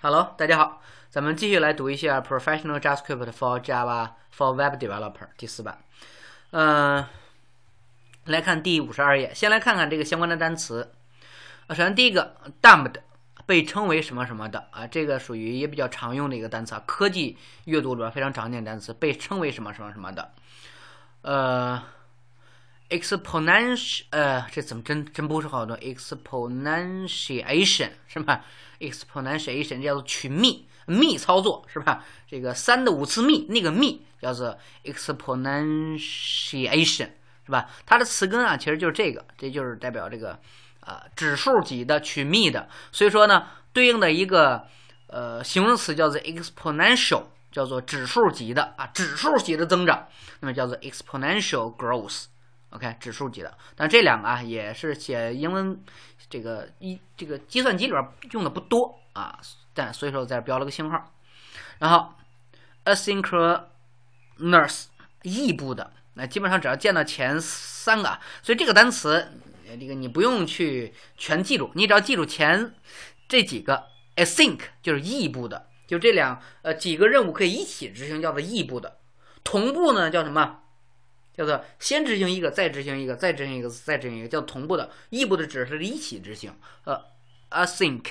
Hello，大家好，咱们继续来读一下《Professional JavaScript for Java for Web Developer》第四版。嗯，来看第五十二页，先来看看这个相关的单词。首先第一个，dumb d 被称为什么什么的啊？这个属于也比较常用的一个单词，科技阅读里边非常常见的单词，被称为什么什么什么的，呃。exponential 呃，这怎么真真不是好多 e x p o n e n t i a l t i o n 是吧 e x p o n e n t i a l t i o n 叫做取幂幂操作是吧？这个三的五次幂那个幂叫做 e x p o n e n t i a l t i o n 是吧？它的词根啊其实就是这个，这就是代表这个呃指数级的取幂的，所以说呢，对应的一个呃形容词叫做 exponential，叫做指数级的啊，指数级的增长，那么叫做 exponential growth。OK，指数级的，但这两个啊也是写英文，这个一这个计算机里边用的不多啊，但所以说在这标了个星号。然后 a s y n c n o s s 异步的，那基本上只要见到前三个，所以这个单词，这个你不用去全记住，你只要记住前这几个，async 就是异步的，就这两呃几个任务可以一起执行，叫做异步的。同步呢叫什么？叫做先执行一个，再执行一个，再执行一个，再执行一个，叫同步的。异步的指的是一起执行。呃，async，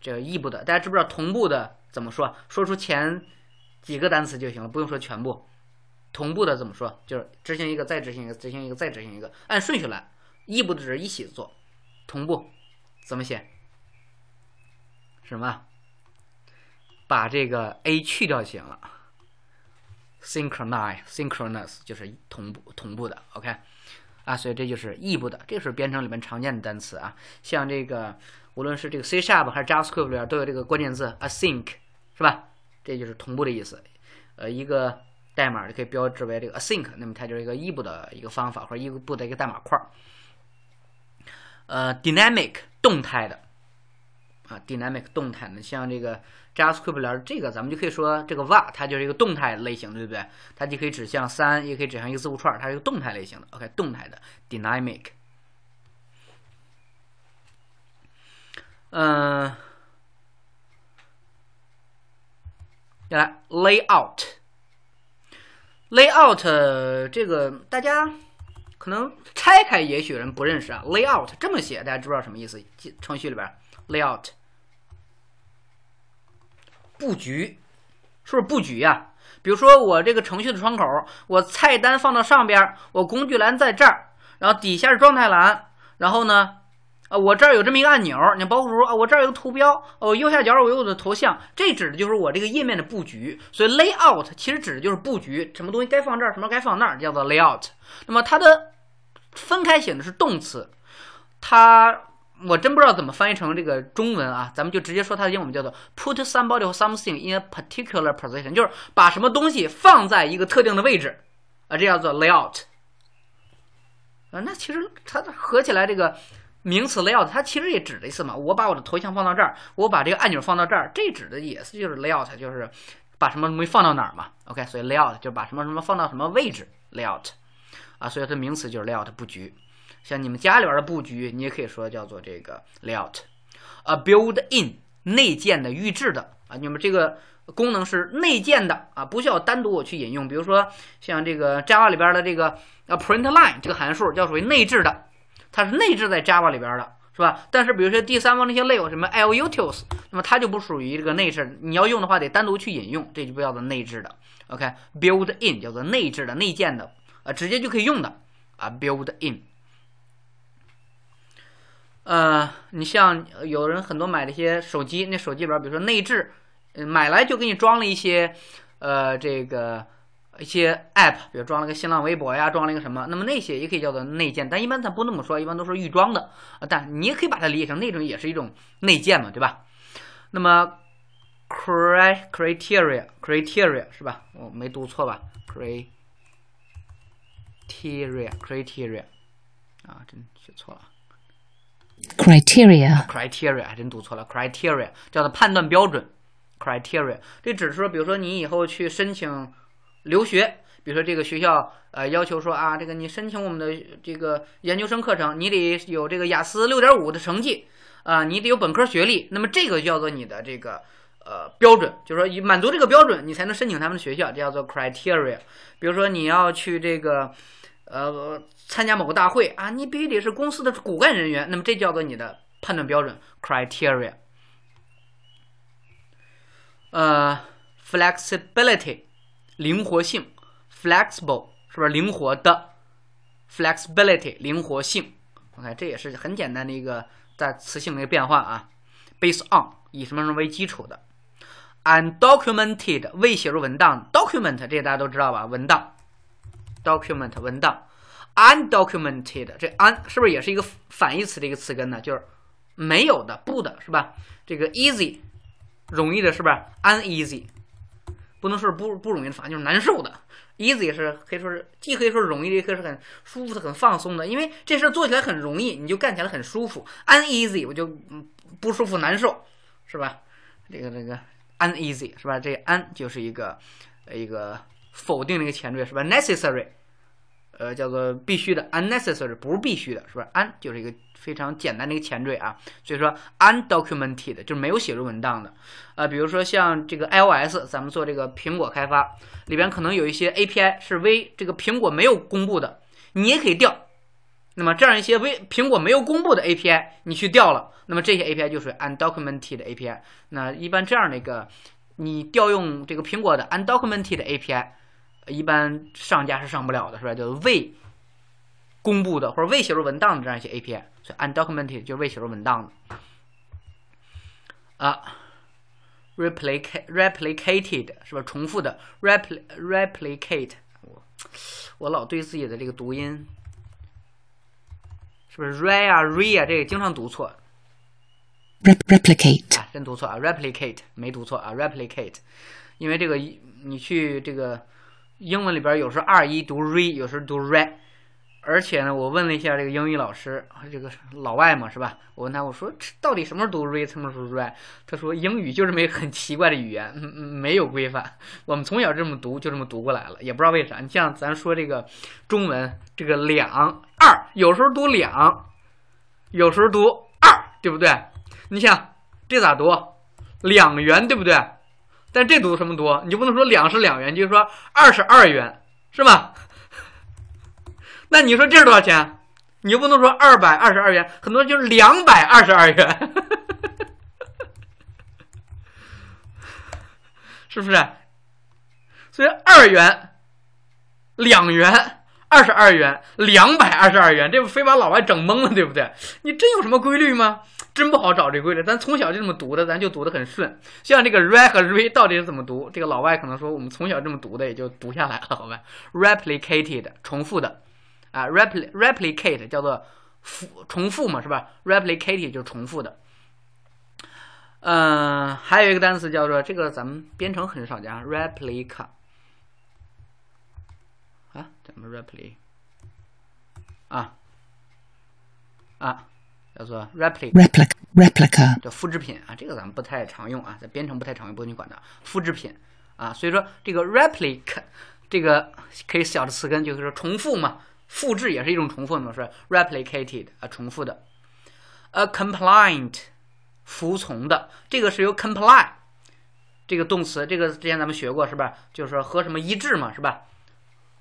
这异步的。大家知不知道同步的怎么说？说出前几个单词就行了，不用说全部。同步的怎么说？就是执行一个，再执行一个，执行一个，再执行一个，按顺序来。异步的指一起做。同步怎么写？什么？把这个 a 去掉就行了。synchronize synchronous 就是同步同步的，OK 啊，所以这就是异步的，这是编程里面常见的单词啊。像这个，无论是这个 C sharp 还是 JavaScript 里边都有这个关键字 async，是吧？这就是同步的意思。呃，一个代码就可以标志为这个 async，那么它就是一个异步的一个方法或者异步的一个代码块。呃，dynamic 动态的。dynamic 动态的，像这个 JavaScript 里边这个，咱们就可以说这个 v a 它就是一个动态类型，对不对？它既可以指向三，也可以指向一个字符串，它是一个动态类型的。OK，动态的 dynamic。嗯，再来 layout，layout 这个大家可能拆开，也许人不认识啊。layout 这么写，大家知不知道什么意思？程序里边 layout。布局，是不是布局呀？比如说我这个程序的窗口，我菜单放到上边，我工具栏在这儿，然后底下是状态栏，然后呢，啊，我这儿有这么一个按钮，你包括说啊，我这儿有个图标，哦，右下角我有我的头像，这指的就是我这个页面的布局。所以 layout 其实指的就是布局，什么东西该放这儿，什么该放那儿，叫做 layout。那么它的分开写的是动词，它。我真不知道怎么翻译成这个中文啊，咱们就直接说它的英文叫做 put somebody or something in a particular position，就是把什么东西放在一个特定的位置啊，这叫做 layout。啊，那其实它合起来这个名词 layout，它其实也指的意思嘛。我把我的头像放到这儿，我把这个按钮放到这儿，这指的也是就是 layout，就是把什么东西放到哪儿嘛。OK，所以 layout 就把什么什么放到什么位置 layout。啊，所以它名词就是 layout 布局。像你们家里边的布局，你也可以说叫做这个 layout，啊，build in 内建的预置的啊，你们这个功能是内建的啊，不需要单独我去引用。比如说像这个 Java 里边的这个啊 print line 这个函数，叫属于内置的，它是内置在 Java 里边的，是吧？但是比如说第三方那些类，有什么 l u t i l s 那么它就不属于这个内置，你要用的话得单独去引用，这就不叫做内置的。OK，build in 叫做内置的内建的，啊，直接就可以用的啊，build in。呃，你像有人很多买了些手机，那手机里边比如说内置，买来就给你装了一些，呃，这个一些 app，比如装了个新浪微博呀，装了一个什么，那么那些也可以叫做内建，但一般咱不那么说，一般都是预装的，啊，但你也可以把它理解成那种也是一种内建嘛，对吧？那么 criteria criteria 是吧？我没读错吧？criteria criteria 啊，真写错了。criteria，criteria 还真读错了，criteria 叫做判断标准，criteria。这指是说，比如说你以后去申请留学，比如说这个学校呃要求说啊，这个你申请我们的这个研究生课程，你得有这个雅思六点五的成绩啊，你得有本科学历，那么这个叫做你的这个呃标准，就是说以满足这个标准，你才能申请他们的学校，这叫做 criteria。比如说你要去这个。呃，参加某个大会啊，你必须得是公司的骨干人员。那么这叫做你的判断标准 （criteria）。呃，flexibility，灵活性，flexible 是不是灵活的？flexibility，灵活性。OK，这也是很简单的一个在词性的一个变化啊。Based on，以什么什么为基础的？Undocumented，未写入文档。Document，这大家都知道吧？文档。document 文档，undocumented 这 un 是不是也是一个反义词的一个词根呢？就是没有的、不的是吧？这个 easy 容易的是不是？uneasy 不能说是不不容易，的，反正就是难受的。easy 也是可以说是，既可以说是容易的，也是很舒服的、很放松的，因为这事儿做起来很容易，你就干起来很舒服。uneasy 我就不舒服、难受是吧？这个这个 uneasy 是吧？这 un 就是一个一个。否定那个前缀，是吧？necessary，呃，叫做必须的；unnecessary 不是必须的，是不是？un 就是一个非常简单的一个前缀啊。所以说，undocumented 就是没有写入文档的。呃，比如说像这个 iOS，咱们做这个苹果开发，里边可能有一些 API 是 v 这个苹果没有公布的，你也可以调。那么这样一些 v 苹果没有公布的 API，你去调了，那么这些 API 就属于 undocumented API。那一般这样的一个你调用这个苹果的 undocumented API。一般上架是上不了的，是吧？就是未公布的或者未写入文档的这样一些 API，所以 undocumented 就是未写入文档的啊。replicate replicated 是吧？重复的 replicate replicate，我我老对自己的这个读音是不是 re a re 这个经常读错。replicate 啊，真读错啊！replicate 没读错啊！replicate，因为这个你去这个。英文里边有时候二一读 re，有时候读 re，而且呢，我问了一下这个英语老师，这个老外嘛是吧？我问他，我说到底什么时候读 re，什么时候 re？他说英语就是没很奇怪的语言，嗯嗯，没有规范。我们从小这么读，就这么读过来了，也不知道为啥。你像咱说这个中文，这个两二，有时候读两，有时候读二，对不对？你想这咋读？两元，对不对？但这读什么赌？你就不能说两是两元，就是说二十二元是吧？那你说这是多少钱？你就不能说二百二十二元，很多人就是两百二十二元，是不是？所以二元，两元。二十二元，两百二十二元，这非把老外整懵了，对不对？你真有什么规律吗？真不好找这规律。咱从小就这么读的，咱就读的很顺。像这个 re 和 re 到底是怎么读？这个老外可能说，我们从小这么读的，也就读下来了，好吧？replicated 重复的，啊，replicate 叫做复重复嘛，是吧？replicated 就是重复的。嗯，还有一个单词叫做这个，咱们编程很少讲 replica。啊，怎么 replicate？啊，啊，叫做 replicate，replica，叫复制品啊，这个咱们不太常用啊，在编程不太常用，不用你管的，复制品啊。所以说这个 replicate 这个可以小的词根就是说重复嘛，复制也是一种重复，嘛，是 r e p l i c a t e d 啊，重复的。A compliant，服从的，这个是由 comply 这个动词，这个之前咱们学过是吧？就是和什么一致嘛，是吧？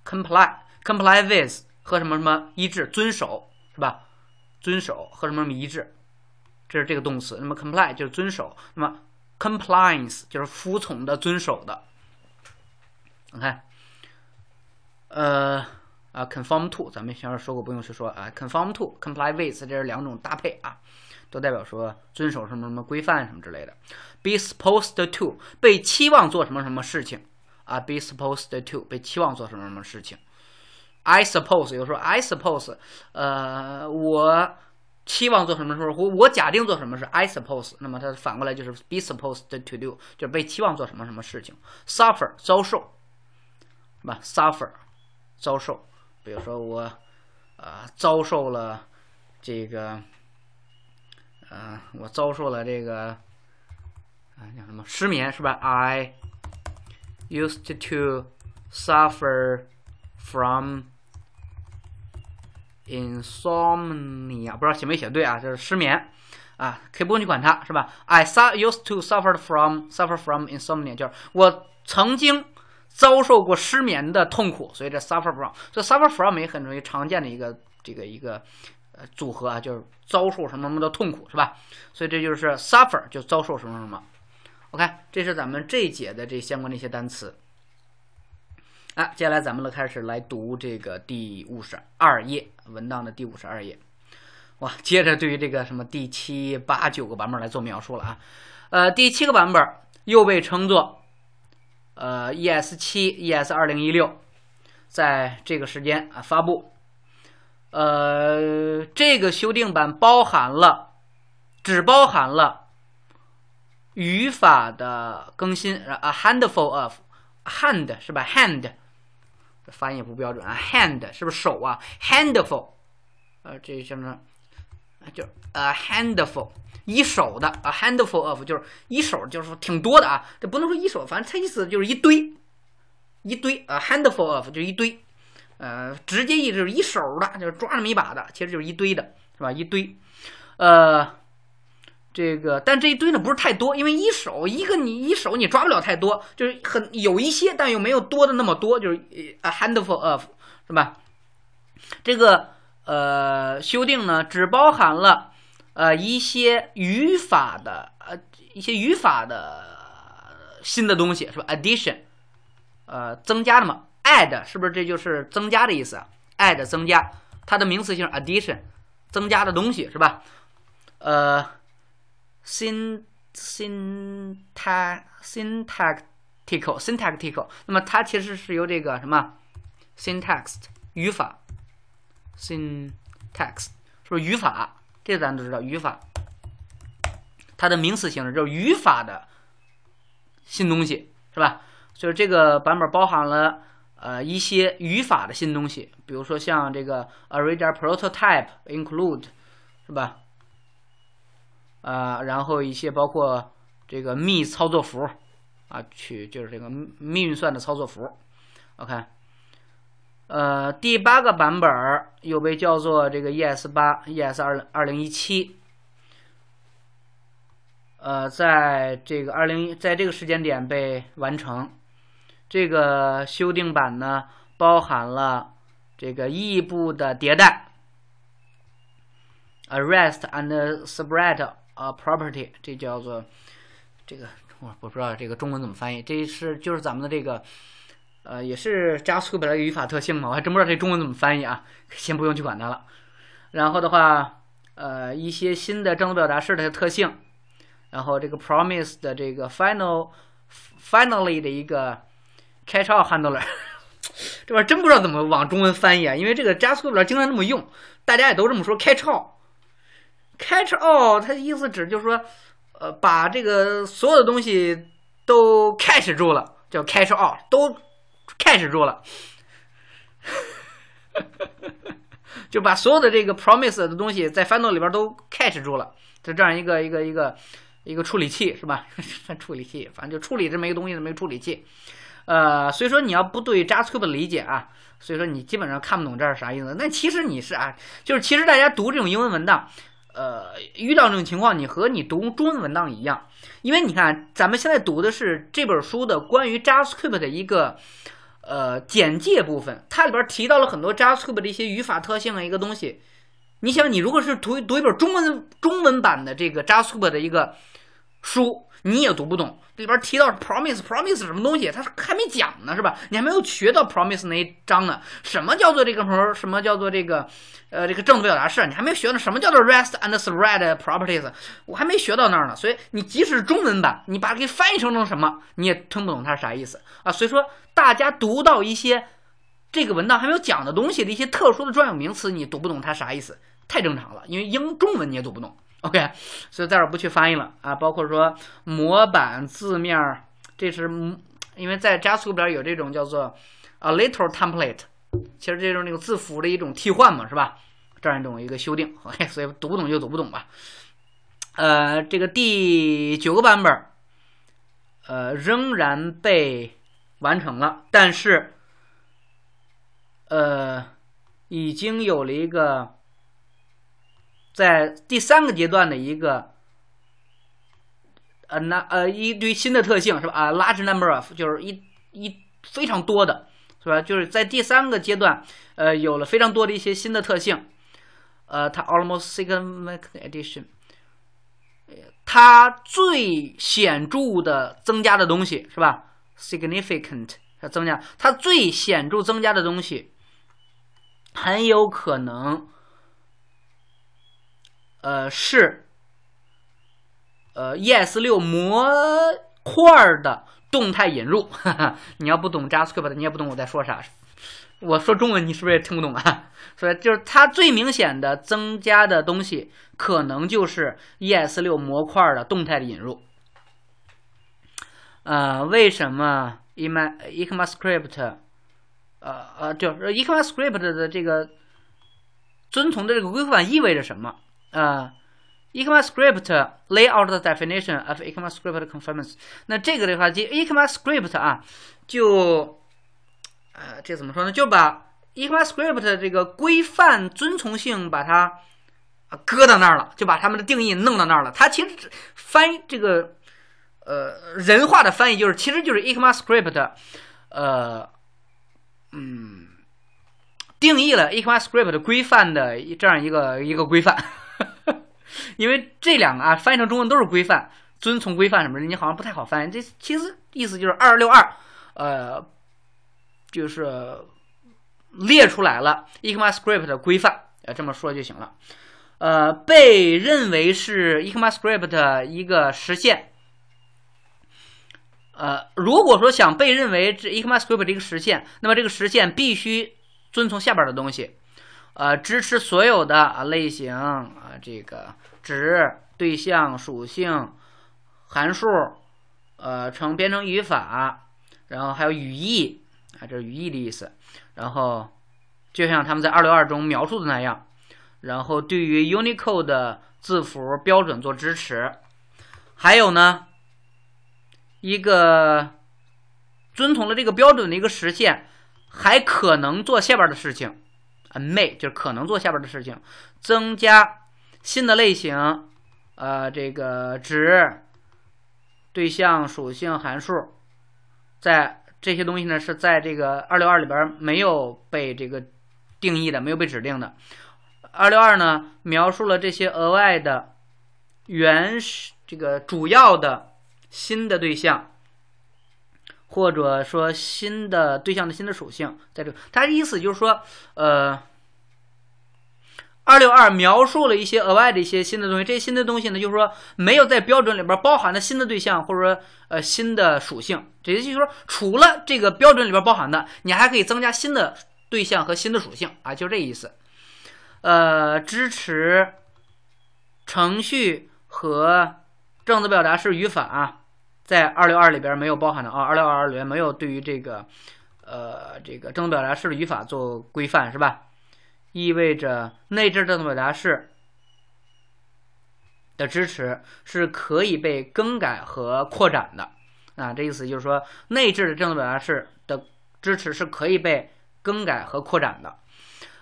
Comply, comply with 和什么什么一致，遵守是吧？遵守和什么什么一致，这是这个动词。那么，comply 就是遵守。那么，compliance 就是服从的、遵守的。你看，呃啊，conform to，咱们前面说过，不用去说啊。conform to, comply with，这是两种搭配啊，都代表说遵守什么什么规范什么之类的。Be supposed to，被期望做什么什么事情。啊，be supposed to 被期望做什么什么事情？I suppose 有时候 I suppose，呃，我期望做什么时候？我我假定做什么是 I suppose。那么它反过来就是 be supposed to do，就是被期望做什么什么事情？Suffer 遭受，是吧？Suffer 遭受，比如说我啊遭受了这个，嗯，我遭受了这个啊叫什么失眠是吧？I Used to suffer from insomnia，不知道写没写对啊？就是失眠啊，可以不用去管它，是吧？I used to suffered from suffer from insomnia，就是我曾经遭受过失眠的痛苦，所以这 suffer from，这 suffer from 也很容易常见的一个这个一个呃组合啊，就是遭受什么什么的痛苦，是吧？所以这就是 suffer 就遭受什么什么。OK，这是咱们这节的这相关的一些单词。啊，接下来咱们来开始来读这个第五十二页文档的第五十二页。哇，接着对于这个什么第七八九个版本来做描述了啊。呃，第七个版本又被称作呃 ES 七 ES 二零一六，在这个时间啊发布。呃，这个修订版包含了，只包含了。语法的更新，a handful of hand 是吧？hand 发音也不标准啊。hand 是不是手啊？handful，呃，这什么？就 a handful，一手的。a handful of 就是一手，就是挺多的啊。这不能说一手，反正它意思就是一堆，一堆。a handful of 就是一堆，呃，直接意思是一手的，就是抓那么一把的，其实就是一堆的，是吧？一堆，呃。这个，但这一堆呢不是太多，因为一手一个你一手你抓不了太多，就是很有一些，但又没有多的那么多，就是 a handful of 是吧？这个呃修订呢，只包含了呃一些语法的呃一些语法的新的东西是吧？addition 呃增加的嘛，add 是不是这就是增加的意思啊？add 增加，它的名词性 addition 增加的东西是吧？呃。syn syntactical syntactical，那么它其实是由这个什么 syntax 语法 syntax 是不是语法？这咱都知道语法。它的名词形式就是语法的新东西，是吧？就是这个版本包含了呃一些语法的新东西，比如说像这个 a r r a y prototype include 是吧？呃，然后一些包括这个密操作符啊，去就是这个密运算的操作符，OK，呃，第八个版本又被叫做这个 ES 八 ES 二二零一七，呃，在这个二零在这个时间点被完成，这个修订版呢包含了这个异步的迭代，arrest and spread。a p r o p e r t y 这叫做这个，我不知道这个中文怎么翻译。这是就是咱们的这个，呃，也是加粗表达的语法特性嘛。我还真不知道这中文怎么翻译啊，先不用去管它了。然后的话，呃，一些新的正则表达式的特性，然后这个 Promise 的这个 final finally 的一个 catch all handler，这玩意儿真不知道怎么往中文翻译，啊，因为这个 JavaScript 经常那么用，大家也都这么说，开窍。catch all，它意思指就是说，呃，把这个所有的东西都 catch 住了，叫 catch all，都 catch 住了，就把所有的这个 promise 的东西在 f i n a l 里边都 catch 住了，就这样一个一个一个一个处理器是吧？处理器，反正就处理这么一个东西的这么一个处理器，呃，所以说你要不对 JavaScript 理解啊，所以说你基本上看不懂这是啥意思。那其实你是啊，就是其实大家读这种英文文档。呃，遇到这种情况，你和你读中文文档一样，因为你看，咱们现在读的是这本书的关于 JavaScript 的一个呃简介部分，它里边提到了很多 JavaScript 的一些语法特性的一个东西。你想，你如果是读读一本中文中文版的这个 JavaScript 的一个书。你也读不懂，里边提到 promise，promise 什么东西？他还没讲呢，是吧？你还没有学到 promise 那一章呢。什么叫做这个什么？什么叫做这个呃这个正则表达式？你还没有学呢。什么叫做 rest and spread properties？我还没学到那儿呢。所以你即使中文版，你把它给翻译成成什么，你也听不懂它是啥意思啊。所以说，大家读到一些这个文档还没有讲的东西的一些特殊的专有名词，你读不懂它啥意思，太正常了，因为英中文你也读不懂。OK，所以在这儿不去翻译了啊，包括说模板字面儿，这是因为在加速边有这种叫做 a little template，其实这就是那个字符的一种替换嘛，是吧？这样一种一个修订，o k 所以读不懂就读不懂吧。呃，这个第九个版本呃，仍然被完成了，但是呃，已经有了一个。在第三个阶段的一个呃，那呃一堆新的特性是吧？啊，large number of 就是一一非常多的，是吧？就是在第三个阶段，呃，有了非常多的一些新的特性，呃，它 almost significant addition，它最显著的增加的东西是吧？significant 它增加，它最显著增加的东西很有可能。呃是，呃 ES 六模块的动态引入，哈哈，你要不懂 JavaScript 的，你也不懂我在说啥。我说中文，你是不是也听不懂啊？所以就是它最明显的增加的东西，可能就是 ES 六模块的动态的引入。啊，为什么 e m a c m a s c r i p t 呃呃就是 c m a s c r i p t 的这个遵从的这个规范意味着什么？呃 e c m a s c r i p t layout 的 definition of ECMAScript 的 conformance，那这个的话，就 ECMAScript 啊，就呃这怎么说呢？就把 ECMAScript 这个规范遵从性把它搁到那儿了，就把他们的定义弄到那儿了。它其实翻译这个呃人话的翻译就是，其实就是 ECMAScript 呃嗯定义了 ECMAScript 的规范的这样一个一个规范。因为这两个啊，翻译成中文都是“规范”，遵从规范什么？你好像不太好翻译。这其实意思就是“二六二”，呃，就是列出来了。ECMAScript 的规范，呃，这么说就行了。呃，被认为是 ECMAScript 的一个实现。呃，如果说想被认为是 ECMAScript 的一个实现，那么这个实现必须遵从下边的东西。呃，支持所有的类型。这个值、对象、属性、函数，呃，成编程语法，然后还有语义，啊，这是语义的意思。然后就像他们在二六二中描述的那样，然后对于 Unicode 字符标准做支持，还有呢，一个遵从了这个标准的一个实现，还可能做下边的事情，啊，may 就是可能做下边的事情，增加。新的类型，呃，这个值、对象、属性、函数，在这些东西呢，是在这个二六二里边没有被这个定义的，没有被指定的。二六二呢，描述了这些额外的原始、这个主要的新的对象，或者说新的对象的新的属性，在这，它的意思就是说，呃。二六二描述了一些额外的一些新的东西，这些新的东西呢，就是说没有在标准里边包含的新的对象或者说呃新的属性，这些就是说除了这个标准里边包含的，你还可以增加新的对象和新的属性啊，就这意思。呃，支持程序和正则表达式语法，啊、在二六二里边没有包含的啊，二六二里边没有对于这个呃这个正则表达式的语法做规范是吧？意味着内置正则表达式的支持是可以被更改和扩展的啊！这意思就是说，内置的正则表达式的支持是可以被更改和扩展的。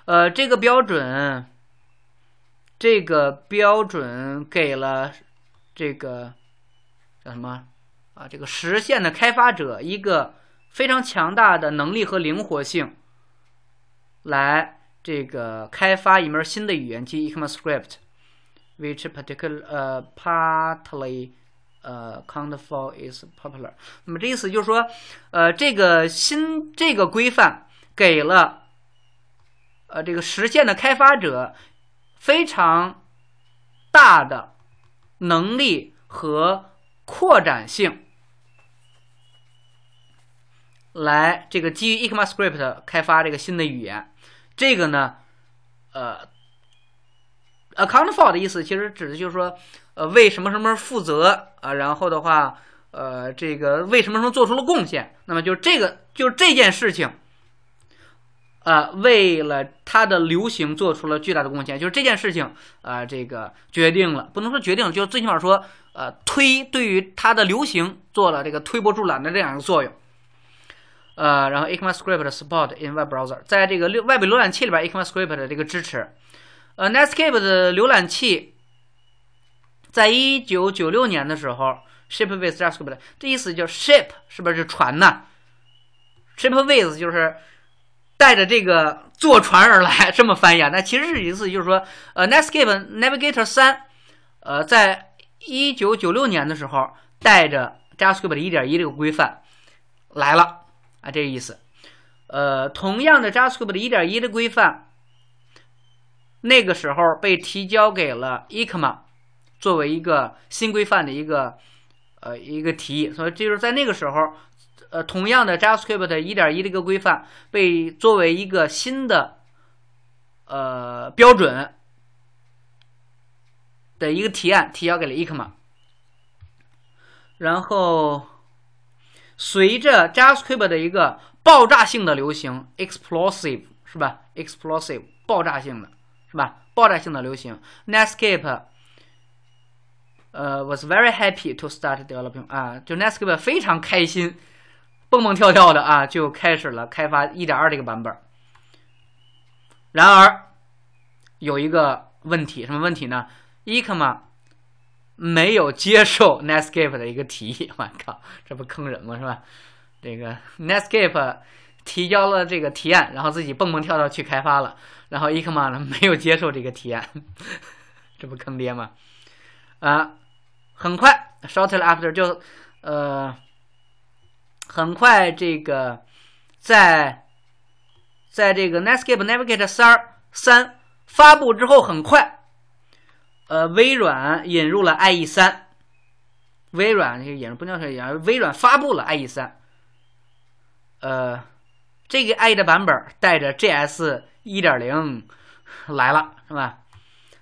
呃，这个标准，这个标准给了这个叫什么啊？这个实现的开发者一个非常强大的能力和灵活性来。这个开发一门新的语言即 ECMAScript，which particular 呃 partly 呃 count for i s popular。那么这意思就是说，呃，这个新这个规范给了呃这个实现的开发者非常大的能力和扩展性，来这个基于 ECMAScript 开发这个新的语言。这个呢，呃，account for 的意思其实指的就是说，呃，为什么什么负责啊？然后的话，呃，这个为什么什么做出了贡献？那么就是这个，就是这件事情，呃，为了它的流行做出了巨大的贡献。就是这件事情，呃，这个决定了，不能说决定了，就最起码说，呃，推对于它的流行做了这个推波助澜的这样一个作用。呃，然后 ECMAScript support in web browser，在这个外边浏览器里边，ECMAScript 的这个支持。呃，Netscape 的浏览器，在一九九六年的时候，ship with JavaScript，这意思叫 ship 是不是船呢？ship with 就是带着这个坐船而来，这么翻译啊？那其实意思就是说，呃，Netscape Navigator 三，呃，在一九九六年的时候，带着 JavaScript 一点一这个规范来了。啊，这个意思，呃，同样的 JavaScript 的一点一的规范，那个时候被提交给了 ECMA 作为一个新规范的一个呃一个提议，所以这就是在那个时候，呃，同样的 JavaScript 的一点一的一个规范被作为一个新的呃标准的一个提案提交给了 ECMA，然后。随着 JavaScript 的一个爆炸性的流行，explosive 是吧？explosive 爆炸性的，是吧？爆炸性的流行，Netscape，呃，was very happy to start d e v e l o p i n g 啊，就 Netscape 非常开心，蹦蹦跳跳的啊，就开始了开发1.2这个版本。然而，有一个问题，什么问题呢？Ecom。没有接受 Netscape 的一个提议，我靠，这不坑人吗？是吧？这个 Netscape 提交了这个提案，然后自己蹦蹦跳跳去开发了，然后 e k m a n 没有接受这个提案，这不坑爹吗？啊，很快 shortly after 就，呃，很快这个在在这个 Netscape Navigator 三三发布之后很快。呃，微软引入了 IE 三，微软那个引入不叫什引入，微软发布了 IE 三。呃，这个 IE 的版本带着 g s 一点零来了，是吧？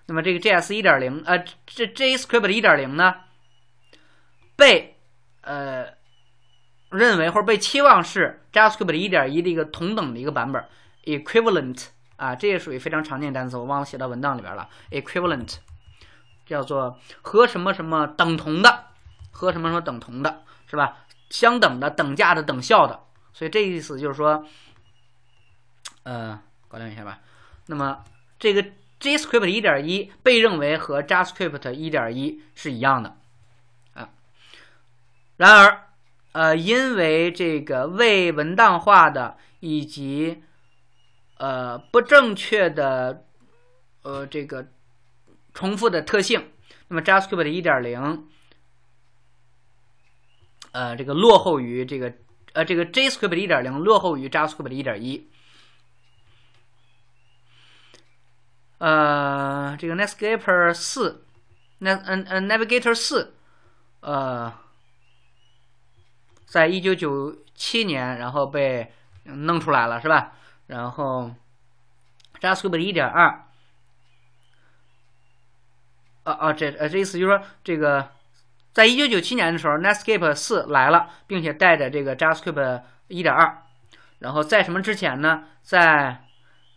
那么这个 g s 一点零，呃，这 JavaScript 一点零呢，被呃认为或者被期望是 JavaScript 一点一的一个同等的一个版本，equivalent 啊，这也属于非常常见单词，我忘了写到文档里边了，equivalent。叫做和什么什么等同的，和什么什么等同的是吧？相等的、等价的、等效的。所以这意思就是说，呃，搞定一下吧。那么，这个 JavaScript 1.1被认为和 JavaScript 1.1是一样的啊。然而，呃，因为这个未文档化的以及呃不正确的呃这个。重复的特性，那么 JavaScript 的一点零，呃，这个落后于这个，呃，这个 JavaScript 的一点零落后于 JavaScript 的一点一，呃，这个 Netscape 四，那嗯嗯，Navigator 四，呃，在一九九七年，然后被弄出来了，是吧？然后 JavaScript 的一点二。啊啊，这呃，这意思就是说，这个在一九九七年的时候，Netscape 四来了，并且带着这个 JavaScript 一点二，然后在什么之前呢？在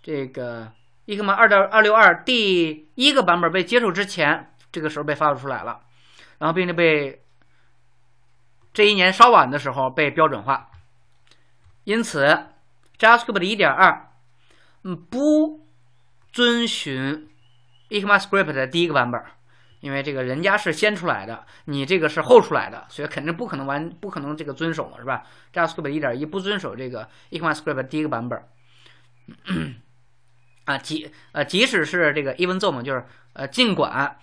这个 ECMA 二点二六二第一个版本被接受之前，这个时候被发布出来了，然后并且被这一年稍晚的时候被标准化。因此，JavaScript 的一点二嗯不遵循 ECMAScript 的第一个版本。因为这个人家是先出来的，你这个是后出来的，所以肯定不可能完，不可能这个遵守嘛，是吧？JavaScript 一点一不遵守这个 ECMAScript 第一个版本，啊，即呃，即使是这个 e v e n z o h 嘛，就是呃，尽管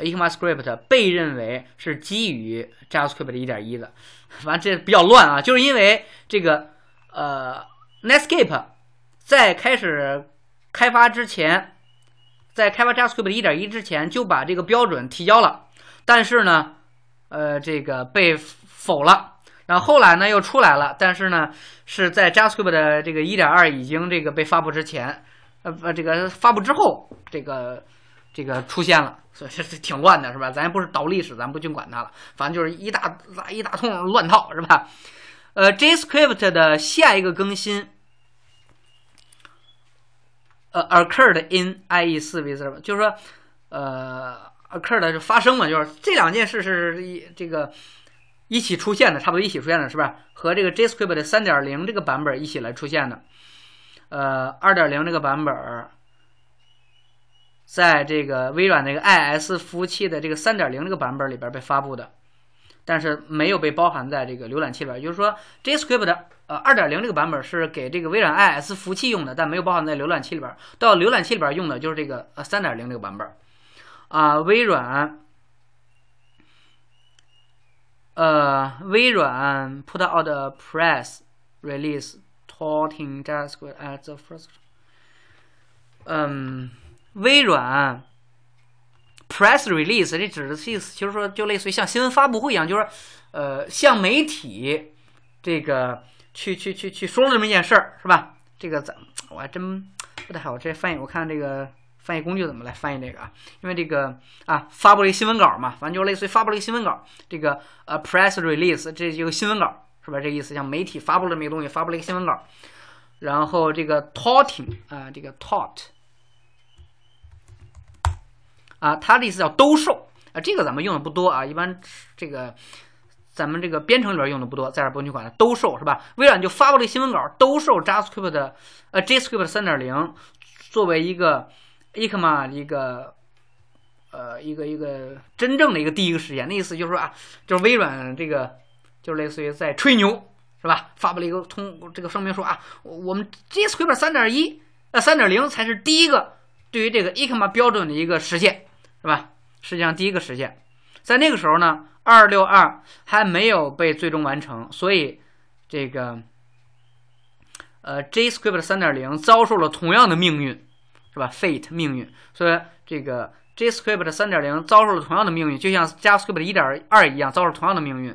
ECMAScript 被认为是基于 JavaScript 的一点一的，反正这比较乱啊，就是因为这个呃，Netscape 在开始开发之前。在开发 JavaScript 1.1之前，就把这个标准提交了，但是呢，呃，这个被否了。然后后来呢，又出来了，但是呢，是在 JavaScript 的这个1.2已经这个被发布之前，呃，不，这个发布之后，这个这个出现了，所以挺乱的是吧？咱也不是倒历史，咱不去管它了，反正就是一大一大通乱套是吧？呃，JavaScript 的下一个更新。呃，occur r e d in IE 四里边儿，就是说，呃，occur r d 就发生嘛，就是这两件事是一这个一起出现的，差不多一起出现的，是吧？和这个 j a s c r i p t 的三点零这个版本一起来出现的，呃，二点零这个版本，在这个微软那个 IS 服务器的这个三点零这个版本里边被发布的，但是没有被包含在这个浏览器里，边，就是说 j a s c r i p t 呃，2.0这个版本是给这个微软 IS 服务器用的，但没有包含在浏览器里边。到浏览器里边用的就是这个呃3.0这个版本。啊，微软，呃，微软 put out a press release talking j a s t at the first。嗯，微软 press release 这指的是其实说就类似于像新闻发布会一样，就是呃像媒体这个。去去去去说了这么一件事儿，是吧？这个咱我还真不太好。这翻译，我看这个翻译工具怎么来翻译这个啊？因为这个啊，发布了一个新闻稿嘛，反正就类似于发布了一个新闻稿。这个呃，press release，这就新闻稿，是吧？这意思，像媒体发布了这么一个东西，发布了一个新闻稿。然后这个 t a u t i n g 啊，这个 t a u g h t 啊，它的意思叫兜售啊，这个咱们用的不多啊，一般这个。咱们这个编程里边用的不多，在这不用去管了。兜售是吧？微软就发布了一个新闻稿，兜售 JavaScript 的呃 JavaScript 的3.0作为一个 ECMA 一个呃一个一个真正的一个第一个实现。那意思就是说啊，就是微软这个就是类似于在吹牛是吧？发布了一个通这个声明说啊，我们 JavaScript 3.1三3.0才是第一个对于这个 ECMA 标准的一个实现是吧？实际上第一个实现，在那个时候呢。二六二还没有被最终完成，所以这个呃 j s c r i p t 三点零遭受了同样的命运，是吧？Fate 命运，所以这个 j s c r i p t 三点零遭受了同样的命运，就像 JavaScript 一点二一样遭受同样的命运。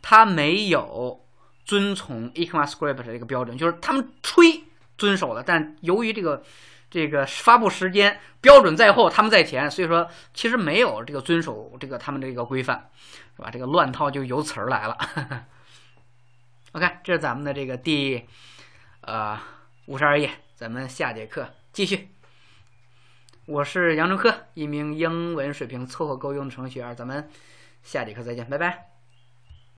它没有遵从 ECMAScript 的这个标准，就是他们吹遵守了，但由于这个。这个发布时间标准在后，他们在前，所以说其实没有这个遵守这个他们这个规范，是吧？这个乱套就由此而来了。OK，这是咱们的这个第呃五十二页，咱们下节课继续。我是杨中科，一名英文水平凑合够用的程序员，咱们下节课再见，拜拜。